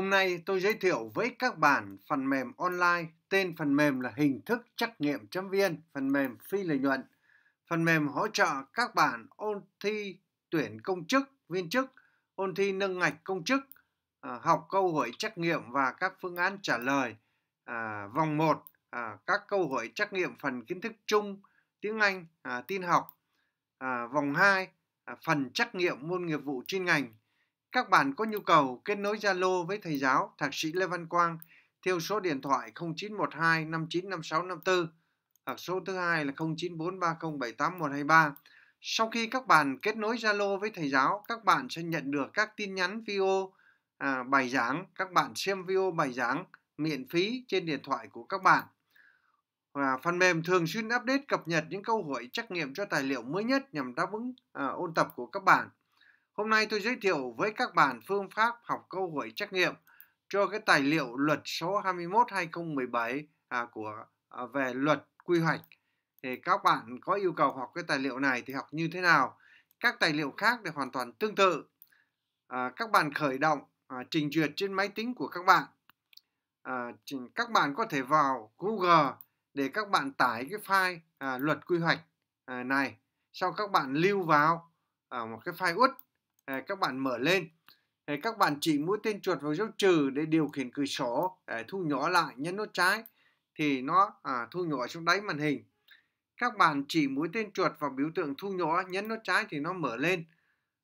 Hôm nay tôi giới thiệu với các bạn phần mềm online, tên phần mềm là hình thức trắc nghiệm chấm viên, phần mềm phi lợi nhuận. Phần mềm hỗ trợ các bạn ôn thi tuyển công chức, viên chức, ôn thi nâng ngạch công chức, à, học câu hỏi trắc nghiệm và các phương án trả lời. À, vòng 1, à, các câu hỏi trắc nghiệm phần kiến thức chung, tiếng Anh, à, tin học. À, vòng 2, à, phần trắc nghiệm môn nghiệp vụ chuyên ngành các bạn có nhu cầu kết nối Zalo với thầy giáo Thạc sĩ Lê Văn Quang theo số điện thoại 0912 595654 hoặc số thứ hai là 0943078123. Sau khi các bạn kết nối Zalo với thầy giáo, các bạn sẽ nhận được các tin nhắn video à, bài giảng, các bạn xem video bài giảng miễn phí trên điện thoại của các bạn. Và phần mềm thường xuyên update cập nhật những câu hỏi trắc nghiệm cho tài liệu mới nhất nhằm đáp ứng à, ôn tập của các bạn. Hôm nay tôi giới thiệu với các bạn phương pháp học câu hỏi trắc nghiệm cho cái tài liệu luật số 21-2017 à, của à, về luật quy hoạch. Thì các bạn có yêu cầu học cái tài liệu này thì học như thế nào? Các tài liệu khác thì hoàn toàn tương tự. À, các bạn khởi động à, trình duyệt trên máy tính của các bạn. À, các bạn có thể vào Google để các bạn tải cái file à, luật quy hoạch à, này. Sau các bạn lưu vào à, một cái file UD Ờ, các bạn mở lên ờ, các bạn chỉ mũi tên chuột vào dấu trừ để điều khiển cửa sổ ờ, thu nhỏ lại nhấn nút trái thì nó à, thu nhỏ xuống đáy màn hình các bạn chỉ mũi tên chuột vào biểu tượng thu nhỏ nhấn nút trái thì nó mở lên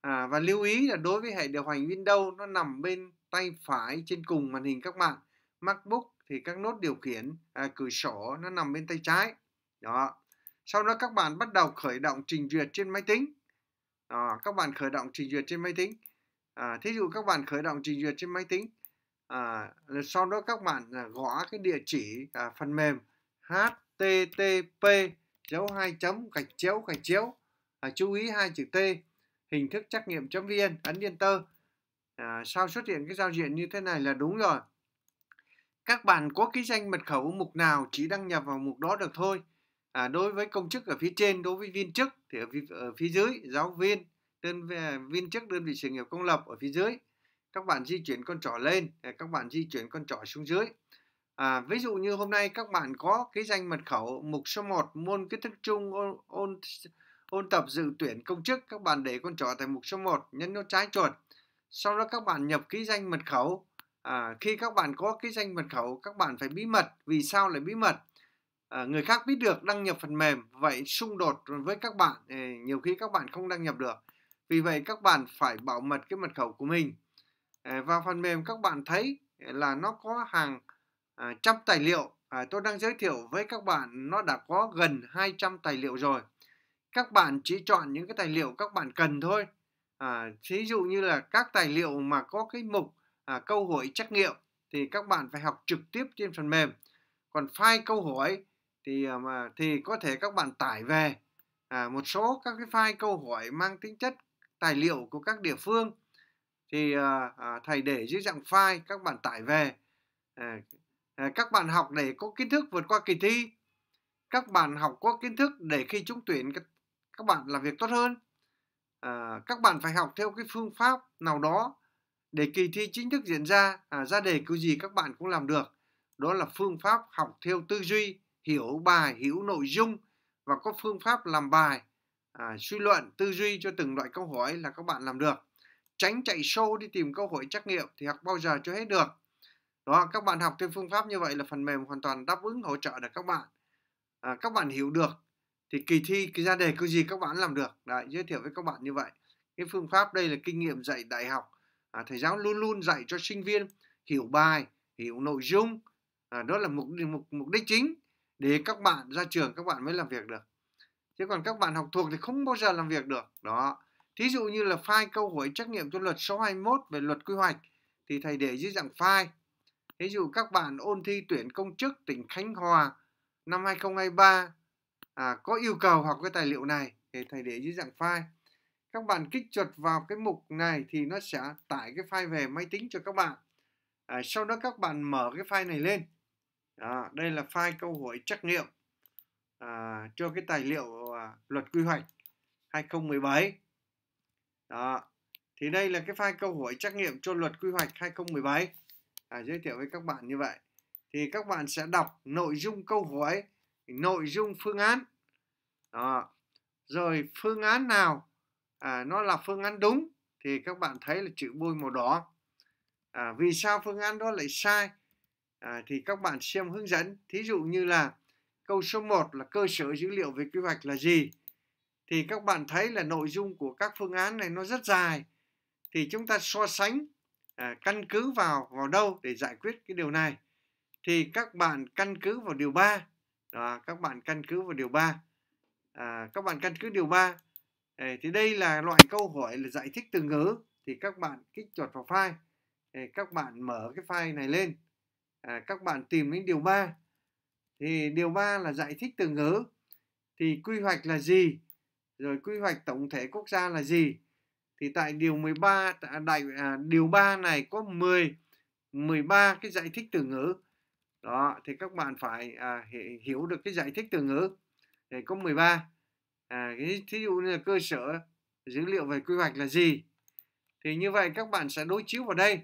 à, và lưu ý là đối với hệ điều hành Windows nó nằm bên tay phải trên cùng màn hình các bạn MacBook thì các nốt điều khiển à, cửa sổ nó nằm bên tay trái đó sau đó các bạn bắt đầu khởi động trình duyệt trên máy tính à, các bạn khởi động trình duyệt trên máy tính à, thí dụ các bạn khởi động trình duyệt trên máy tính à, sau đó các bạn à, gõ cái địa chỉ à, phần mềm http dấu hai chấm gạch chéo gạch chéo à, chú ý hai chữ t hình thức trắc nghiệm vn ấn enter à, sao xuất hiện cái giao diện như thế này là đúng rồi các bạn có ký danh mật khẩu mục nào chỉ đăng nhập vào mục đó được thôi à, đối với công chức ở phía trên đối với viên chức thì ở, ở phía dưới giáo viên đơn à, viên chức đơn vị sự nghiệp công lập ở phía dưới các bạn di chuyển con trỏ lên à, các bạn di chuyển con trỏ xuống dưới à, ví dụ như hôm nay các bạn có cái danh mật khẩu mục số 1 môn kiến thức chung ôn, ôn ôn tập dự tuyển công chức các bạn để con trỏ tại mục số 1 nhấn nút trái chuột sau đó các bạn nhập ký danh mật khẩu à, khi các bạn có ký danh mật khẩu các bạn phải bí mật vì sao lại bí mật Ờ, người khác biết được đăng nhập phần mềm vậy xung đột với các bạn nhiều khi các bạn không đăng nhập được vì vậy các bạn phải bảo mật cái mật khẩu của mình ờ, và phần mềm các bạn thấy là nó có hàng à, trăm tài liệu à, tôi đang giới thiệu với các bạn nó đã có gần 200 tài liệu rồi các bạn chỉ chọn những cái tài liệu các bạn cần thôi à, ví dụ như là các tài liệu mà có cái mục à, câu hỏi trắc nghiệm thì các bạn phải học trực tiếp trên phần mềm còn file câu hỏi thì à, mà thì có thể các bạn tải về à, một số các cái file câu hỏi mang tính chất tài liệu của các địa phương thì à, à, thầy để dưới dạng file các bạn tải về à, à, các bạn học để có kiến thức vượt qua kỳ thi các bạn học có kiến thức để khi trúng tuyển các, các bạn làm việc tốt hơn à, các bạn phải học theo cái phương pháp nào đó để kỳ thi chính thức diễn ra à, ra đề cứ gì các bạn cũng làm được đó là phương pháp học theo tư duy hiểu bài hiểu nội dung và có phương pháp làm bài à, suy luận tư duy cho từng loại câu hỏi là các bạn làm được tránh chạy sâu đi tìm câu hỏi trắc nghiệm thì học bao giờ cho hết được đó các bạn học theo phương pháp như vậy là phần mềm hoàn toàn đáp ứng hỗ trợ được các bạn à, các bạn hiểu được thì kỳ thi cái ra đề cái gì các bạn làm được đấy giới thiệu với các bạn như vậy cái phương pháp đây là kinh nghiệm dạy đại học à, thầy giáo luôn luôn dạy cho sinh viên hiểu bài hiểu nội dung à, đó là mục mục mục đích chính để các bạn ra trường các bạn mới làm việc được chứ còn các bạn học thuộc thì không bao giờ làm việc được đó thí dụ như là file câu hỏi trách nhiệm cho luật số 21 về luật quy hoạch thì thầy để dưới dạng file thí dụ các bạn ôn thi tuyển công chức tỉnh Khánh Hòa năm 2023 à, có yêu cầu học cái tài liệu này thì thầy để dưới dạng file các bạn kích chuột vào cái mục này thì nó sẽ tải cái file về máy tính cho các bạn à, sau đó các bạn mở cái file này lên đó, đây là file câu hỏi trắc nghiệm à, cho cái tài liệu à, luật quy hoạch 2017. Đó. Thì đây là cái file câu hỏi trắc nghiệm cho luật quy hoạch 2017. À, giới thiệu với các bạn như vậy. Thì các bạn sẽ đọc nội dung câu hỏi, nội dung phương án. Đó. Rồi phương án nào à, nó là phương án đúng thì các bạn thấy là chữ bôi màu đỏ. À, vì sao phương án đó lại sai? à, thì các bạn xem hướng dẫn thí dụ như là câu số 1 là cơ sở dữ liệu về quy hoạch là gì thì các bạn thấy là nội dung của các phương án này nó rất dài thì chúng ta so sánh à, căn cứ vào vào đâu để giải quyết cái điều này thì các bạn căn cứ vào điều 3 đó, các bạn căn cứ vào điều 3 à, các bạn căn cứ điều 3 à, thì đây là loại câu hỏi là giải thích từ ngữ thì các bạn kích chuột vào file à, các bạn mở cái file này lên à, các bạn tìm đến điều 3 thì điều 3 là giải thích từ ngữ thì quy hoạch là gì rồi quy hoạch tổng thể quốc gia là gì thì tại điều 13 à, đại à, điều 3 này có 10 13 cái giải thích từ ngữ đó thì các bạn phải à, hiểu được cái giải thích từ ngữ để có 13 à, cái thí dụ như là cơ sở dữ liệu về quy hoạch là gì thì như vậy các bạn sẽ đối chiếu vào đây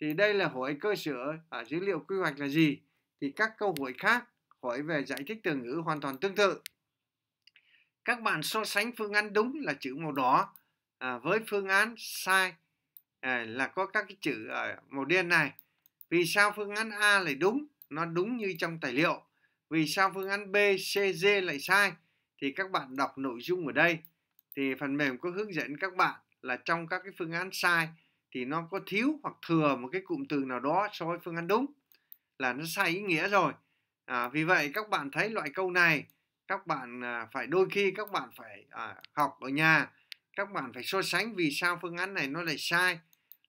thì đây là hỏi cơ sở à, dữ liệu quy hoạch là gì thì các câu hỏi khác hỏi về giải thích từ ngữ hoàn toàn tương tự các bạn so sánh phương án đúng là chữ màu đỏ à, với phương án sai à, là có các cái chữ à, màu đen này vì sao phương án A lại đúng nó đúng như trong tài liệu vì sao phương án B, C, D lại sai thì các bạn đọc nội dung ở đây thì phần mềm có hướng dẫn các bạn là trong các cái phương án sai thì nó có thiếu hoặc thừa một cái cụm từ nào đó so với phương án đúng là nó sai ý nghĩa rồi à, vì vậy các bạn thấy loại câu này các bạn à, phải đôi khi các bạn phải à, học ở nhà các bạn phải so sánh vì sao phương án này nó lại sai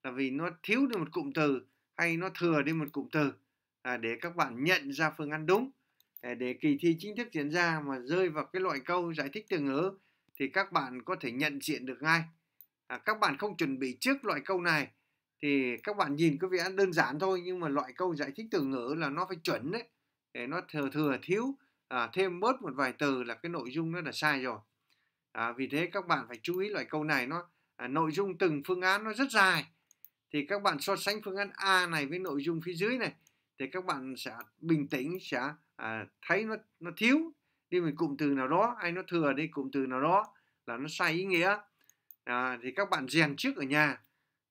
là vì nó thiếu đi một cụm từ hay nó thừa đi một cụm từ à, để các bạn nhận ra phương án đúng à, để kỳ thi chính thức diễn ra mà rơi vào cái loại câu giải thích từ ngữ thì các bạn có thể nhận diện được ngay à, các bạn không chuẩn bị trước loại câu này thì các bạn nhìn có vẻ đơn giản thôi nhưng mà loại câu giải thích từ ngữ là nó phải chuẩn đấy để nó thừa thừa thiếu à, thêm bớt một vài từ là cái nội dung nó là sai rồi à, vì thế các bạn phải chú ý loại câu này nó à, nội dung từng phương án nó rất dài thì các bạn so sánh phương án A này với nội dung phía dưới này thì các bạn sẽ bình tĩnh sẽ à, thấy nó nó thiếu đi một cụm từ nào đó hay nó thừa đi cụm từ nào đó là nó sai ý nghĩa à, thì các bạn rèn trước ở nhà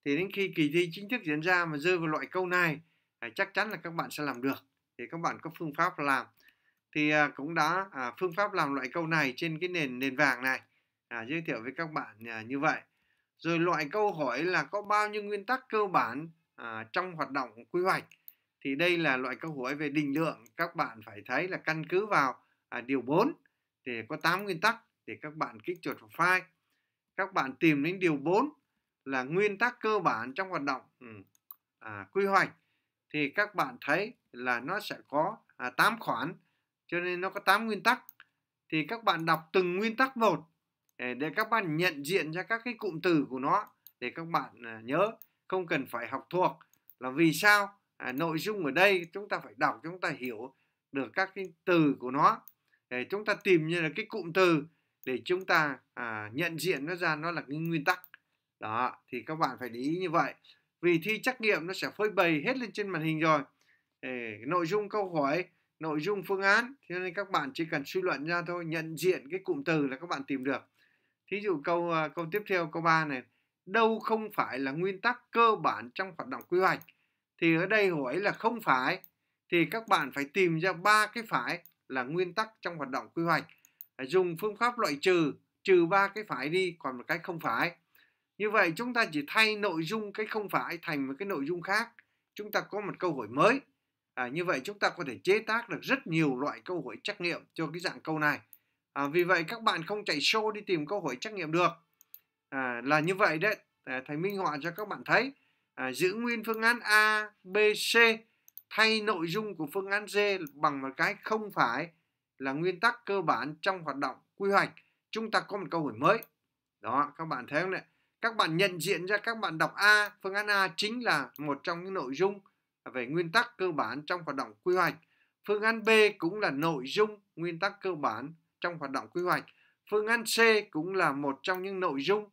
thì đến khi kỳ thi chính thức diễn ra mà rơi vào loại câu này à, chắc chắn là các bạn sẽ làm được thì các bạn có phương pháp làm thì à, cũng đã à, phương pháp làm loại câu này trên cái nền nền vàng này à, giới thiệu với các bạn à, như vậy rồi loại câu hỏi là có bao nhiêu nguyên tắc cơ bản à, trong hoạt động quy hoạch thì đây là loại câu hỏi về định lượng các bạn phải thấy là căn cứ vào à, điều 4 thì có 8 nguyên tắc để các bạn kích chuột vào file các bạn tìm đến điều 4 là nguyên tắc cơ bản trong hoạt động ừ. à, quy hoạch thì các bạn thấy là nó sẽ có à, 8 khoản cho nên nó có 8 nguyên tắc thì các bạn đọc từng nguyên tắc một để, các bạn nhận diện ra các cái cụm từ của nó để các bạn à, nhớ không cần phải học thuộc là vì sao à, nội dung ở đây chúng ta phải đọc chúng ta hiểu được các cái từ của nó để chúng ta tìm như là cái cụm từ để chúng ta à, nhận diện nó ra nó là cái nguyên tắc đó thì các bạn phải để ý như vậy vì thi trắc nghiệm nó sẽ phơi bày hết lên trên màn hình rồi để nội dung câu hỏi nội dung phương án thế nên các bạn chỉ cần suy luận ra thôi nhận diện cái cụm từ là các bạn tìm được thí dụ câu à, câu tiếp theo câu 3 này đâu không phải là nguyên tắc cơ bản trong hoạt động quy hoạch thì ở đây hỏi là không phải thì các bạn phải tìm ra ba cái phải là nguyên tắc trong hoạt động quy hoạch dùng phương pháp loại trừ trừ ba cái phải đi còn một cái không phải như vậy chúng ta chỉ thay nội dung cái không phải thành một cái nội dung khác chúng ta có một câu hỏi mới à, như vậy chúng ta có thể chế tác được rất nhiều loại câu hỏi trắc nghiệm cho cái dạng câu này à, vì vậy các bạn không chạy show đi tìm câu hỏi trắc nghiệm được à, là như vậy đấy à, thầy minh họa cho các bạn thấy à, giữ nguyên phương án a b c thay nội dung của phương án d bằng một cái không phải là nguyên tắc cơ bản trong hoạt động quy hoạch chúng ta có một câu hỏi mới đó các bạn thấy không đấy các bạn nhận diện ra các bạn đọc A phương án A chính là một trong những nội dung về nguyên tắc cơ bản trong hoạt động quy hoạch phương án B cũng là nội dung nguyên tắc cơ bản trong hoạt động quy hoạch phương án C cũng là một trong những nội dung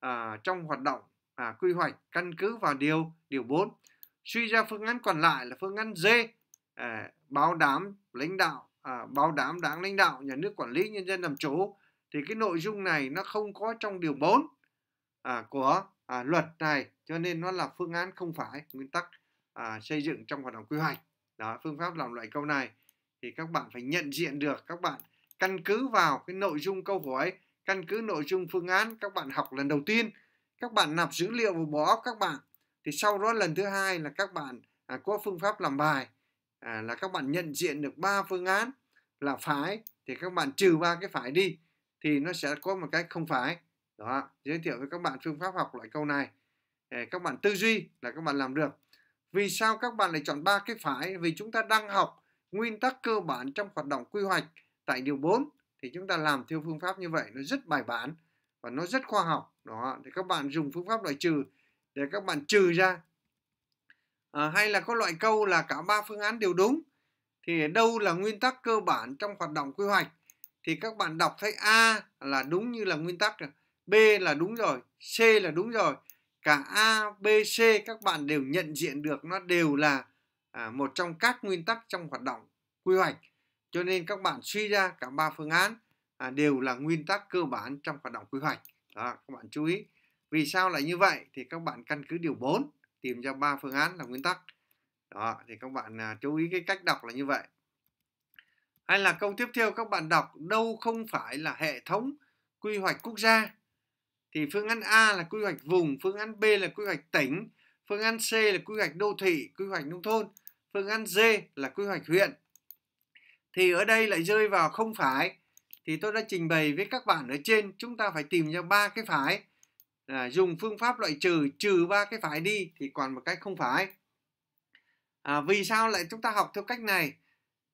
à, trong hoạt động à, quy hoạch căn cứ vào điều điều 4 suy ra phương án còn lại là phương án D à, bảo đảm lãnh đạo à, bảo đảm đảng lãnh đạo nhà nước quản lý nhân dân làm chủ thì cái nội dung này nó không có trong điều 4 à, của à, luật này cho nên nó là phương án không phải nguyên tắc à, xây dựng trong hoạt động quy hoạch đó phương pháp làm loại câu này thì các bạn phải nhận diện được các bạn căn cứ vào cái nội dung câu hỏi căn cứ nội dung phương án các bạn học lần đầu tiên các bạn nạp dữ liệu vào bộ óc các bạn thì sau đó lần thứ hai là các bạn à, có phương pháp làm bài à, là các bạn nhận diện được ba phương án là phải thì các bạn trừ ba cái phải đi thì nó sẽ có một cái không phải đó giới thiệu với các bạn phương pháp học loại câu này à, các bạn tư duy là các bạn làm được vì sao các bạn lại chọn ba cái phải vì chúng ta đang học nguyên tắc cơ bản trong hoạt động quy hoạch tại điều 4 thì chúng ta làm theo phương pháp như vậy nó rất bài bản và nó rất khoa học đó thì các bạn dùng phương pháp loại trừ để các bạn trừ ra à, hay là có loại câu là cả ba phương án đều đúng thì đâu là nguyên tắc cơ bản trong hoạt động quy hoạch thì các bạn đọc thấy A là đúng như là nguyên tắc B là đúng rồi, C là đúng rồi. Cả A, B, C các bạn đều nhận diện được nó đều là à, một trong các nguyên tắc trong hoạt động quy hoạch. Cho nên các bạn suy ra cả ba phương án à, đều là nguyên tắc cơ bản trong hoạt động quy hoạch. Đó, các bạn chú ý. Vì sao lại như vậy thì các bạn căn cứ điều 4 tìm ra ba phương án là nguyên tắc đó thì các bạn à, chú ý cái cách đọc là như vậy hay là câu tiếp theo các bạn đọc đâu không phải là hệ thống quy hoạch quốc gia thì phương án A là quy hoạch vùng phương án B là quy hoạch tỉnh phương án C là quy hoạch đô thị quy hoạch nông thôn phương án D là quy hoạch huyện thì ở đây lại rơi vào không phải thì tôi đã trình bày với các bạn ở trên chúng ta phải tìm ra ba cái phải à, dùng phương pháp loại trừ trừ ba cái phải đi thì còn một cách không phải à, vì sao lại chúng ta học theo cách này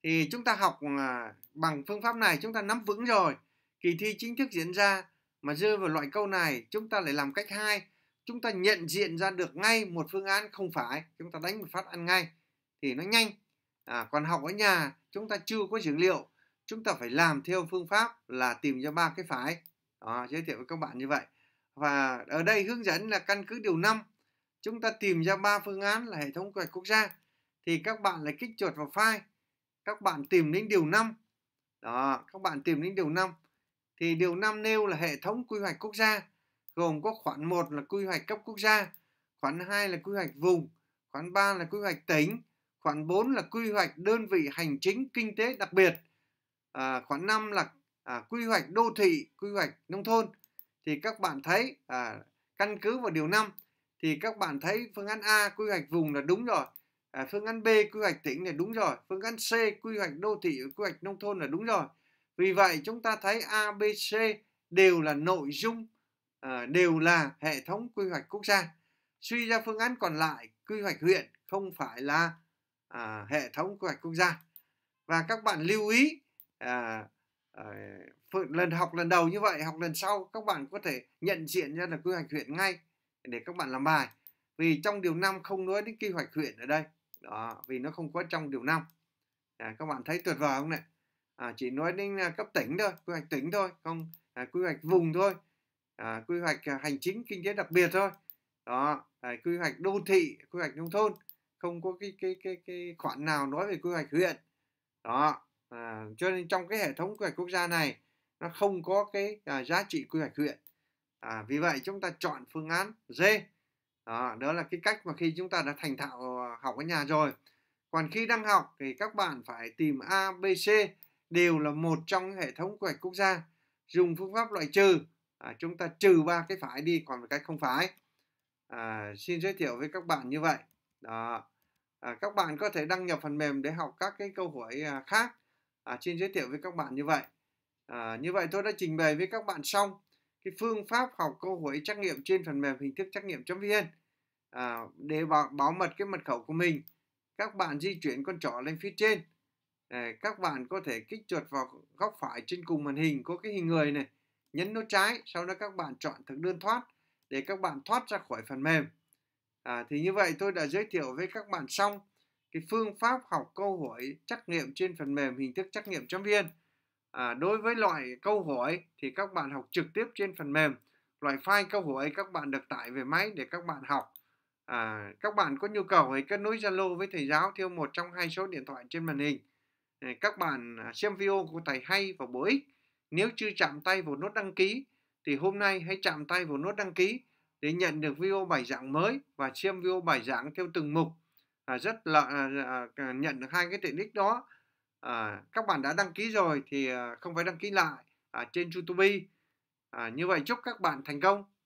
thì chúng ta học à, bằng phương pháp này chúng ta nắm vững rồi kỳ thi chính thức diễn ra mà rơi vào loại câu này chúng ta lại làm cách hai chúng ta nhận diện ra được ngay một phương án không phải chúng ta đánh một phát ăn ngay thì nó nhanh à, còn học ở nhà chúng ta chưa có dữ liệu chúng ta phải làm theo phương pháp là tìm ra ba cái phải đó, giới thiệu với các bạn như vậy và ở đây hướng dẫn là căn cứ điều 5 chúng ta tìm ra ba phương án là hệ thống quy hoạch quốc gia thì các bạn lại kích chuột vào file các bạn tìm đến điều 5 đó các bạn tìm đến điều 5 thì điều 5 nêu là hệ thống quy hoạch quốc gia gồm có khoản 1 là quy hoạch cấp quốc gia khoản 2 là quy hoạch vùng khoản 3 là quy hoạch tỉnh khoản 4 là quy hoạch đơn vị hành chính kinh tế đặc biệt à, khoản 5 là à, quy hoạch đô thị quy hoạch nông thôn thì các bạn thấy à, căn cứ vào điều 5 thì các bạn thấy phương án A quy hoạch vùng là đúng rồi à, phương án B quy hoạch tỉnh là đúng rồi phương án C quy hoạch đô thị quy hoạch nông thôn là đúng rồi vì vậy chúng ta thấy A B C đều là nội dung à, đều là hệ thống quy hoạch quốc gia suy ra phương án còn lại quy hoạch huyện không phải là à, hệ thống quy hoạch quốc gia và các bạn lưu ý à, à, lần học lần đầu như vậy học lần sau các bạn có thể nhận diện ra là quy hoạch huyện ngay để các bạn làm bài vì trong điều năm không nói đến quy hoạch huyện ở đây đó vì nó không có trong điều năm à, các bạn thấy tuyệt vời không này à, chỉ nói đến à, cấp tỉnh thôi quy hoạch tỉnh thôi không à, quy hoạch vùng thôi à, quy hoạch à, hành chính kinh tế đặc biệt thôi đó à, quy hoạch đô thị quy hoạch nông thôn không có cái cái cái cái khoản nào nói về quy hoạch huyện đó à, cho nên trong cái hệ thống quy hoạch quốc gia này nó không có cái à, giá trị quy hoạch huyện à, vì vậy chúng ta chọn phương án D đó, đó là cái cách mà khi chúng ta đã thành thạo à, học ở nhà rồi còn khi đang học thì các bạn phải tìm A, B, C đều là một trong hệ thống quy hoạch quốc gia dùng phương pháp loại trừ à, chúng ta trừ ba cái phải đi còn một cái không phải à, xin giới thiệu với các bạn như vậy đó à, các bạn có thể đăng nhập phần mềm để học các cái câu hỏi à, khác à, xin giới thiệu với các bạn như vậy À, như vậy tôi đã trình bày với các bạn xong cái phương pháp học câu hỏi trắc nghiệm trên phần mềm hình thức trắc nghiệm.vn à, để bảo, bảo mật cái mật khẩu của mình các bạn di chuyển con trỏ lên phía trên để các bạn có thể kích chuột vào góc phải trên cùng màn hình có cái hình người này nhấn nút trái sau đó các bạn chọn thực đơn thoát để các bạn thoát ra khỏi phần mềm à, thì như vậy tôi đã giới thiệu với các bạn xong cái phương pháp học câu hỏi trắc nghiệm trên phần mềm hình thức trắc nghiệm chấm viên À, đối với loại câu hỏi thì các bạn học trực tiếp trên phần mềm. Loại file câu hỏi các bạn được tải về máy để các bạn học. À, các bạn có nhu cầu thì kết nối Zalo với thầy giáo theo một trong hai số điện thoại trên màn hình. À, các bạn à, xem video của thầy hay và bổ ích. Nếu chưa chạm tay vào nút đăng ký thì hôm nay hãy chạm tay vào nút đăng ký để nhận được video bài giảng mới và xem video bài giảng theo từng mục. À, rất là à, à, à nhận được hai cái tiện ích đó à, các bạn đã đăng ký rồi thì à, không phải đăng ký lại à, trên YouTube. À, như vậy chúc các bạn thành công.